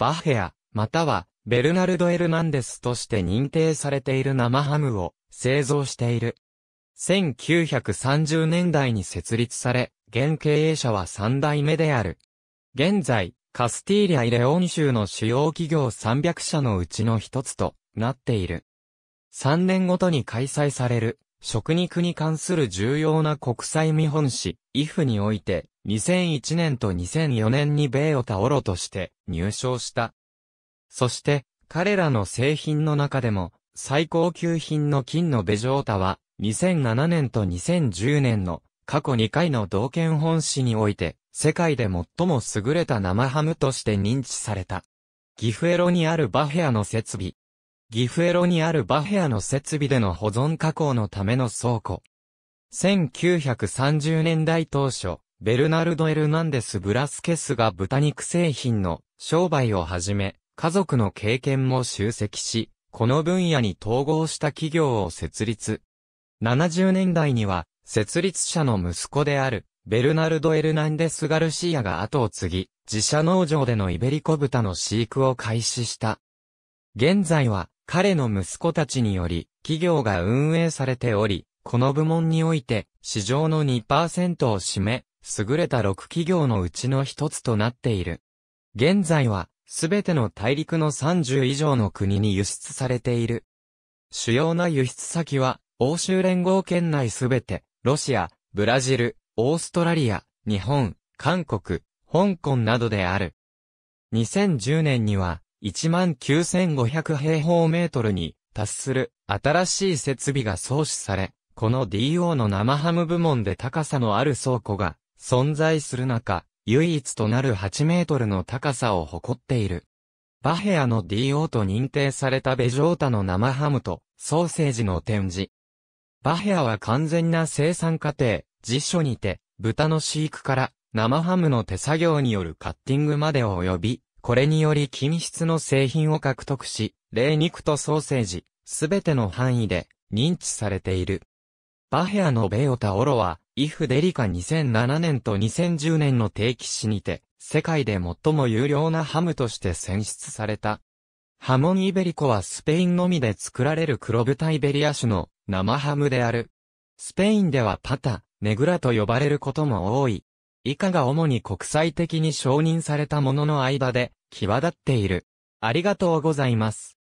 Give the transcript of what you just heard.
バヘア、または、ベルナルド・エルナンデスとして認定されている生ハムを製造している。1930年代に設立され、現経営者は3代目である。現在、カスティーリア・イレオン州の主要企業300社のうちの一つとなっている。3年ごとに開催される食肉に関する重要な国際見本誌、イフにおいて、2001年と2004年に米をタオロとして入賞した。そして、彼らの製品の中でも、最高級品の金のベジョータは、2007年と2010年の過去2回の同県本誌において、世界で最も優れた生ハムとして認知された。ギフエロにあるバヘアの設備、ギフエロにあるバヘアの設備での保存加工のための倉庫。1930年代当初、ベルナルド・エルナンデス・ブラスケスが豚肉製品の商売をはじめ、家族の経験も集積し、この分野に統合した企業を設立。70年代には、設立者の息子である、ベルナルド・エルナンデス・ガルシアが後を継ぎ、自社農場でのイベリコ豚の飼育を開始した。現在は、彼の息子たちにより、企業が運営されており、この部門において、市場の2%を占め、優れた6企業のうちの一つとなっている。現在は、すべての大陸の30以上の国に輸出されている。主要な輸出先は、欧州連合圏内すべて、ロシア、ブラジル、オーストラリア、日本、韓国、香港などである。2010年には、19,500平方メートルに達する新しい設備が創始され、この DO の生ハム部門で高さのある倉庫が存在する中、唯一となる8メートルの高さを誇っている。バヘアの DO と認定されたベジョータの生ハムとソーセージの展示。バヘアは完全な生産過程、辞書にて、豚の飼育から生ハムの手作業によるカッティングまでを及び、これにより均質の製品を獲得し、霊肉とソーセージ、すべての範囲で認知されている。バヘアのベオタオロは、イフデリカ2007年と2010年の定期誌にて、世界で最も有料なハムとして選出された。ハモンイベリコはスペインのみで作られる黒豚イベリア種の生ハムである。スペインではパタ、ネグラと呼ばれることも多い。以下が主に国際的に承認されたものの間で、際立っている。ありがとうございます。